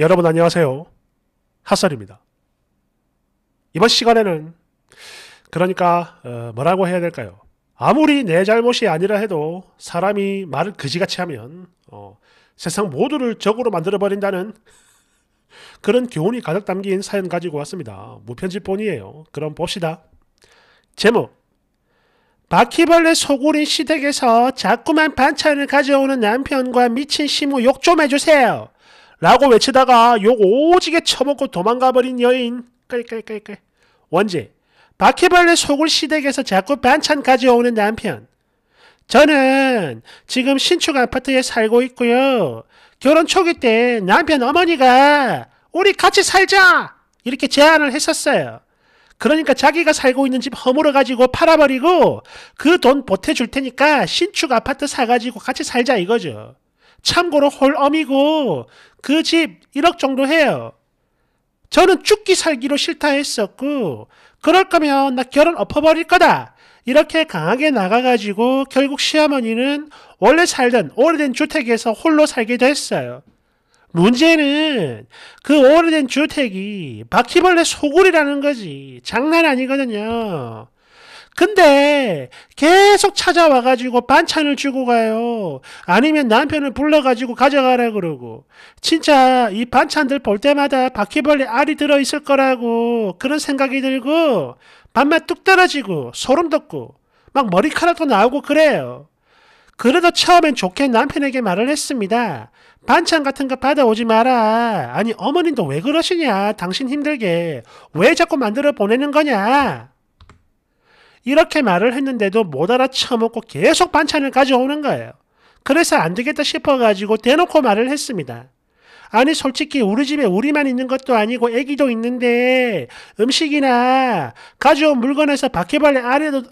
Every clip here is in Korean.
여러분 안녕하세요. 핫설입니다. 이번 시간에는 그러니까 어, 뭐라고 해야 될까요? 아무리 내 잘못이 아니라 해도 사람이 말을 그지같이 하면 어, 세상 모두를 적으로 만들어버린다는 그런 교훈이 가득 담긴 사연 가지고 왔습니다. 무편집본이에요. 그럼 봅시다. 제목 바퀴벌레 소굴인 시댁에서 자꾸만 반찬을 가져오는 남편과 미친 시모 욕좀 해주세요. 라고 외치다가 욕 오지게 처먹고 도망가버린 여인. 끌끌끌끌. 원제 바퀴벌레 속을 시댁에서 자꾸 반찬가져 오는 남편. 저는 지금 신축 아파트에 살고 있고요. 결혼 초기 때 남편 어머니가 우리 같이 살자! 이렇게 제안을 했었어요. 그러니까 자기가 살고 있는 집 허물어가지고 팔아버리고 그 돈 보태줄 테니까 신축 아파트 사가지고 같이 살자 이거죠. 참고로 홀엄이고 그 집 1억 정도 해요. 저는 죽기 살기로 싫다 했었고 그럴 거면 나 결혼 엎어버릴 거다. 이렇게 강하게 나가가지고 결국 시어머니는 원래 살던 오래된 주택에서 홀로 살게 됐어요. 문제는 그 오래된 주택이 바퀴벌레 소굴이라는 거지. 장난 아니거든요. 근데 계속 찾아와가지고 반찬을 주고 가요. 아니면 남편을 불러가지고 가져가라 그러고. 진짜 이 반찬들 볼 때마다 바퀴벌레 알이 들어있을 거라고 그런 생각이 들고 밥맛 뚝 떨어지고 소름 돋고 막 머리카락도 나오고 그래요. 그래도 처음엔 좋게 남편에게 말을 했습니다. 반찬 같은 거 받아오지 마라. 아니 어머님도 왜 그러시냐. 당신 힘들게. 왜 자꾸 만들어 보내는 거냐. 이렇게 말을 했는데도 못 알아쳐먹고 계속 반찬을 가져오는 거예요. 그래서 안 되겠다 싶어가지고 대놓고 말을 했습니다. 아니 솔직히 우리 집에 우리만 있는 것도 아니고 애기도 있는데 음식이나 가져온 물건에서 바퀴벌레 알에도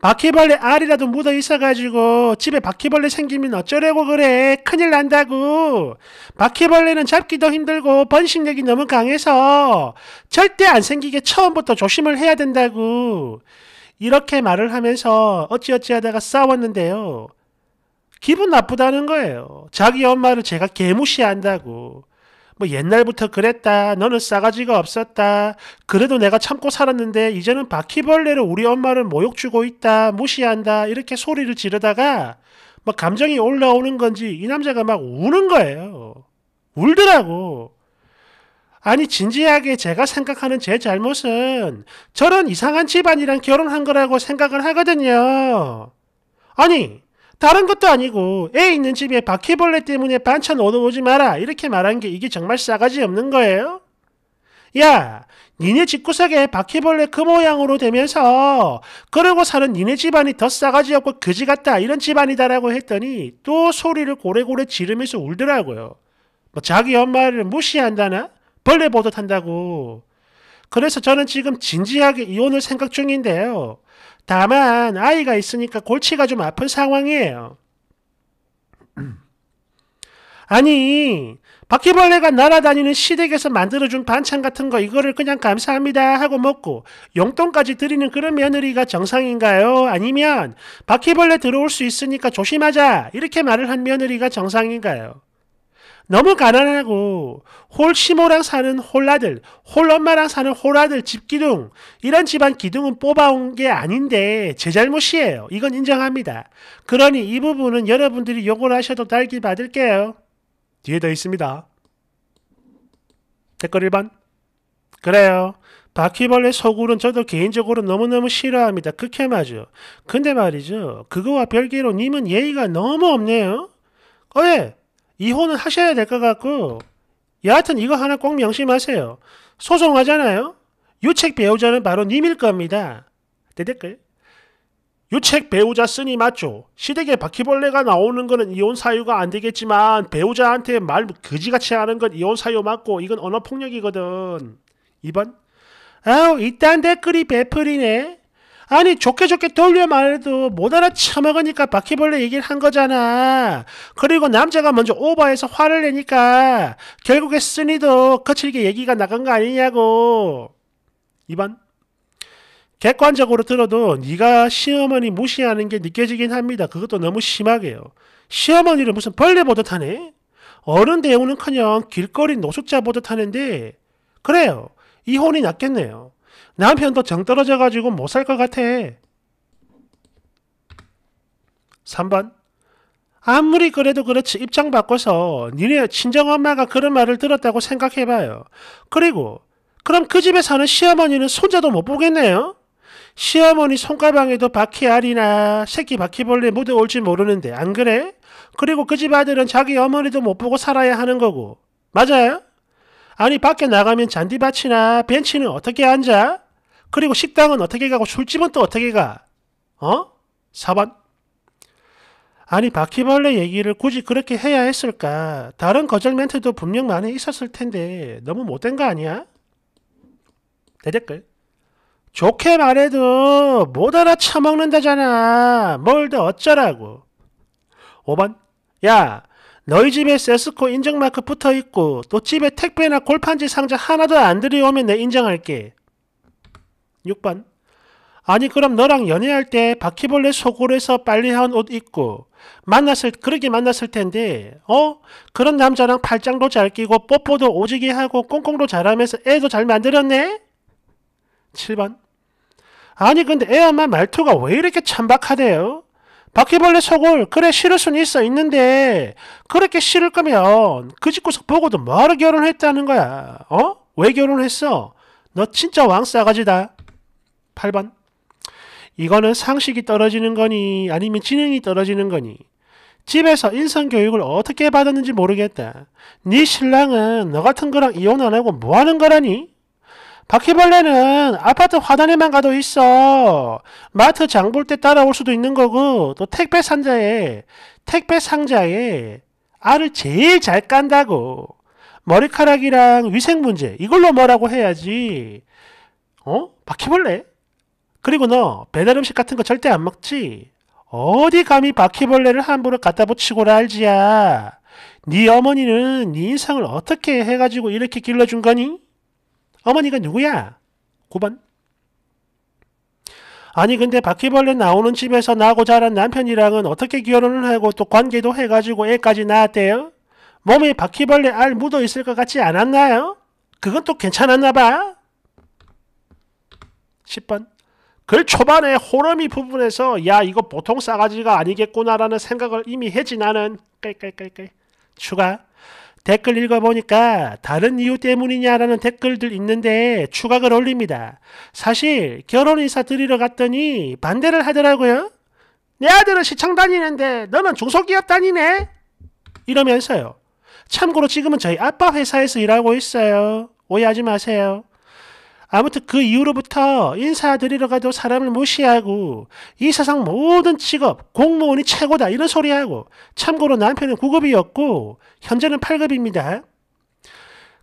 바퀴벌레 알이라도 묻어 있어가지고 집에 바퀴벌레 생기면 어쩌려고 그래 큰일 난다고 바퀴벌레는 잡기도 힘들고 번식력이 너무 강해서 절대 안 생기게 처음부터 조심을 해야 된다고 이렇게 말을 하면서 어찌어찌 하다가 싸웠는데요 기분 나쁘다는 거예요 자기 엄마를 제가 개무시한다고 뭐 옛날부터 그랬다. 너는 싸가지가 없었다. 그래도 내가 참고 살았는데 이제는 바퀴벌레로 우리 엄마를 모욕 주고 있다. 무시한다. 이렇게 소리를 지르다가 막 뭐 감정이 올라오는 건지 이 남자가 막 우는 거예요. 울더라고. 아니 진지하게 제가 생각하는 제 잘못은 저런 이상한 집안이랑 결혼한 거라고 생각을 하거든요. 아니 다른 것도 아니고 애 있는 집에 바퀴벌레 때문에 반찬 얻어오지 마라 이렇게 말한 게 이게 정말 싸가지 없는 거예요? 야 니네 집구석에 바퀴벌레 그 모양으로 되면서 그러고 사는 니네 집안이 더 싸가지 없고 그지 같다 이런 집안이다라고 했더니 또 소리를 고래고래 지르면서 울더라고요. 뭐 자기 엄마를 무시한다나? 벌레 보듯 한다고. 그래서 저는 지금 진지하게 이혼을 생각 중인데요. 다만 아이가 있으니까 골치가 좀 아픈 상황이에요. 아니 바퀴벌레가 날아다니는 시댁에서 만들어준 반찬 같은 거 이거를 그냥 감사합니다 하고 먹고 용돈까지 드리는 그런 며느리가 정상인가요? 아니면 바퀴벌레 들어올 수 있으니까 조심하자 이렇게 말을 한 며느리가 정상인가요? 너무 가난하고 홀시모랑 사는 홀라들, 홀엄마랑 사는 홀라들 집기둥 이런 집안 기둥은 뽑아온 게 아닌데 제 잘못이에요. 이건 인정합니다. 그러니 이 부분은 여러분들이 욕을 하셔도 달기 받을게요. 뒤에 더 있습니다. 댓글 1번 그래요. 바퀴벌레 소굴은 저도 개인적으로 너무너무 싫어합니다. 극혐하죠. 근데 말이죠. 그거와 별개로 님은 예의가 너무 없네요. 어, 예. 이혼은 하셔야 될 것 같고 여하튼 이거 하나 꼭 명심하세요. 소송하잖아요. 유책 배우자는 바로 님일 겁니다. 대댓글. 유책 배우자 쓰니 맞죠? 시댁에 바퀴벌레가 나오는 거는 이혼 사유가 안 되겠지만 배우자한테 말 그지같이 하는 건 이혼 사유 맞고 이건 언어폭력이거든. 2번. 아우 이딴 댓글이 베풀이네. 아니 좋게 좋게 돌려 말해도 못 알아쳐먹으니까 바퀴벌레 얘기를 한 거잖아. 그리고 남자가 먼저 오버해서 화를 내니까 결국에 쓰니도 거칠게 얘기가 나간 거 아니냐고. 2번 객관적으로 들어도 네가 시어머니 무시하는 게 느껴지긴 합니다. 그것도 너무 심하게요. 시어머니를 무슨 벌레 보듯 하네? 어른 대우는커녕 길거리 노숙자 보듯 하는데 그래요. 이혼이 낫겠네요. 남편도 정 떨어져가지고 못 살 것 같아. 3번 아무리 그래도 그렇지 입장 바꿔서 니네 친정엄마가 그런 말을 들었다고 생각해봐요. 그리고 그럼 그 집에 사는 시어머니는 손자도 못 보겠네요? 시어머니 손가방에도 바퀴알이나 새끼 바퀴벌레 묻어올지 모르는데 안 그래? 그리고 그 집 아들은 자기 어머니도 못 보고 살아야 하는 거고 맞아요? 아니 밖에 나가면 잔디밭이나 벤치는 어떻게 앉아? 그리고 식당은 어떻게 가고 술집은 또 어떻게 가? 어? 4번. 아니 바퀴벌레 얘기를 굳이 그렇게 해야 했을까? 다른 거절 멘트도 분명 많이 있었을 텐데 너무 못된 거 아니야? 대댓글. 좋게 말해도 못 알아 쳐먹는다잖아뭘 더 어쩌라고. 5번. 야, 너희 집에 세스코 인증마크 붙어있고 또 집에 택배나 골판지 상자 하나도 안 들여오면 내 인정할게. 6번. 아니 그럼 너랑 연애할 때 바퀴벌레 속으로해서 빨래한 옷 입고 만났을 그렇게 만났을 텐데 어 그런 남자랑 팔짱도 잘 끼고 뽀뽀도 오지게 하고 꽁꽁도 잘하면서 애도 잘 만들었네. 7번. 아니 근데 애 엄마 말투가 왜 이렇게 천박하대요? 바퀴벌레 속을 그래 싫을 순 있어 있는데 그렇게 싫을 거면 그 집구석 보고도 뭐하러 결혼했다는 거야? 어? 왜 결혼했어? 너 진짜 왕싸가지다. 8번. 이거는 상식이 떨어지는 거니 아니면 지능이 떨어지는 거니 집에서 인성 교육을 어떻게 받았는지 모르겠다. 네 신랑은 너 같은 거랑 이혼 안 하고 뭐 하는 거라니? 바퀴벌레는 아파트 화단에만 가도 있어. 마트 장 볼 때 따라올 수도 있는 거고 또 택배 상자에 택배 상자에 알을 제일 잘 깐다고. 머리카락이랑 위생 문제 이걸로 뭐라고 해야지. 어? 바퀴벌레? 그리고 너 배달 음식 같은 거 절대 안 먹지? 어디 감히 바퀴벌레를 함부로 갖다 붙이고라 알지야. 네 어머니는 네 인상을 어떻게 해가지고 이렇게 길러준 거니? 어머니가 누구야? 9번 아니 근데 바퀴벌레 나오는 집에서 나고 자란 남편이랑은 어떻게 결혼을 하고 또 관계도 해가지고 애까지 낳았대요? 몸에 바퀴벌레 알 묻어있을 것 같지 않았나요? 그건 또 괜찮았나 봐. 10번 글 그 초반에 호러미 부분에서 야 이거 보통 싸가지가 아니겠구나라는 생각을 이미 해지 나는 깔깔깔깔 추가 댓글 읽어보니까 다른 이유 때문이냐라는 댓글들 있는데 추가글 올립니다. 사실 결혼 인사 드리러 갔더니 반대를 하더라고요. 내 아들은 시청 다니는데 너는 중소기업 다니네? 이러면서요. 참고로 지금은 저희 아빠 회사에서 일하고 있어요. 오해하지 마세요. 아무튼 그 이후로부터 인사드리러 가도 사람을 무시하고 이 세상 모든 직업 공무원이 최고다 이런 소리하고 참고로 남편은 9급이었고 현재는 8급입니다.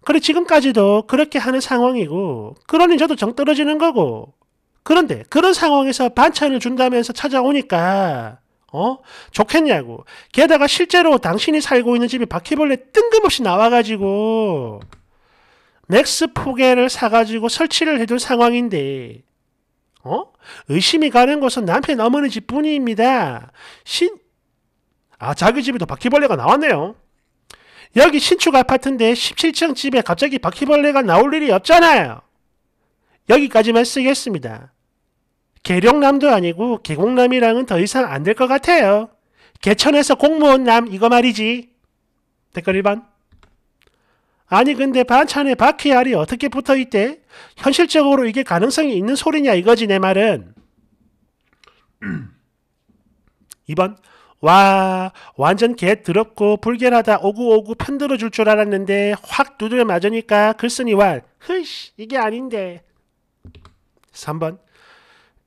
그래 지금까지도 그렇게 하는 상황이고 그러니 저도 정 떨어지는 거고 그런데 그런 상황에서 반찬을 준다면서 찾아오니까 어? 좋겠냐고 게다가 실제로 당신이 살고 있는 집이 바퀴벌레 뜬금없이 나와가지고 넥스 포개를 사가지고 설치를 해둔 상황인데 어? 의심이 가는 곳은 남편 어머니 집 뿐입니다. 신... 아 자기 집에도 바퀴벌레가 나왔네요. 여기 신축 아파트인데 17층 집에 갑자기 바퀴벌레가 나올 일이 없잖아요. 여기까지만 쓰겠습니다. 계룡남도 아니고 계곡남이랑은 더 이상 안 될 것 같아요. 개천에서 공무원 남 이거 말이지. 댓글 1번. 아니 근데 반찬에 바퀴알이 어떻게 붙어있대? 현실적으로 이게 가능성이 있는 소리냐 이거지 내 말은. 2번 와 완전 개 더럽고 불결하다 오구오구 편들어줄 줄 알았는데 확 두드려 맞으니까 글쓴이 왈 흐이씨 이게 아닌데 3번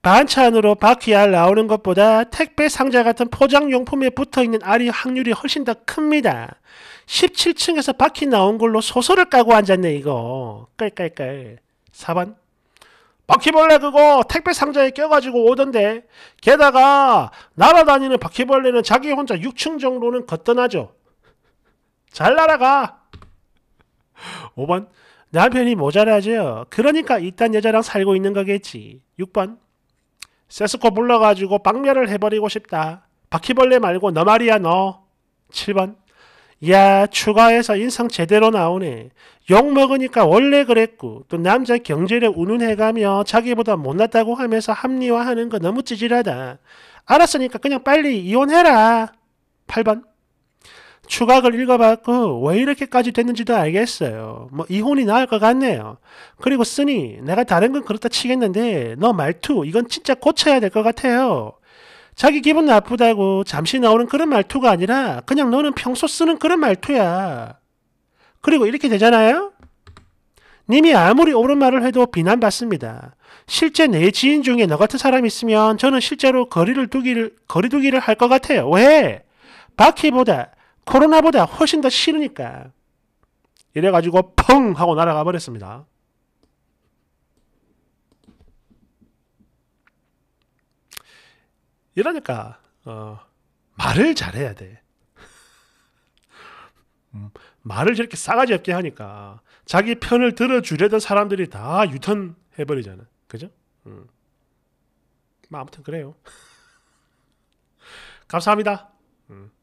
반찬으로 바퀴알 나오는 것보다 택배 상자 같은 포장용품에 붙어있는 알이 확률이 훨씬 더 큽니다. 17층에서 바퀴 나온 걸로 소설을 까고 앉았네 이거. 깔깔깔. 4번. 바퀴벌레 그거 택배 상자에 껴가지고 오던데 게다가 날아다니는 바퀴벌레는 자기 혼자 6층 정도는 걷떠나죠. 잘 날아가. 5번. 남편이 모자라죠. 그러니까 이딴 여자랑 살고 있는 거겠지. 6번. 세스코 불러가지고 박멸을 해버리고 싶다. 바퀴벌레 말고 너 말이야 너. 7번 야 추가해서 인상 제대로 나오네. 욕 먹으니까 원래 그랬고 또 남자 경제력 운운해가며 자기보다 못났다고 하면서 합리화하는 거 너무 찌질하다. 알았으니까 그냥 빨리 이혼해라. 8번 추각을 읽어봤고 왜 이렇게까지 됐는지도 알겠어요. 뭐 이혼이 나을 것 같네요. 그리고 쓰니 내가 다른 건 그렇다 치겠는데 너 말투 이건 진짜 고쳐야 될 것 같아요. 자기 기분 나쁘다고 잠시 나오는 그런 말투가 아니라 그냥 너는 평소 쓰는 그런 말투야. 그리고 이렇게 되잖아요. 님이 아무리 옳은 말을 해도 비난받습니다. 실제 내 지인 중에 너 같은 사람이 있으면 저는 실제로 거리를 두기를, 거리두기를 할 것 같아요. 왜? 바퀴보다 코로나보다 훨씬 더 싫으니까. 이래가지고 펑 하고 날아가 버렸습니다. 이러니까 어, 말을 잘해야 돼. 음, 말을 저렇게 싸가지 없게 하니까 자기 편을 들어주려던 사람들이 다 유턴 해버리잖아. 그죠? 음. 뭐 아무튼 그래요. 감사합니다. 음.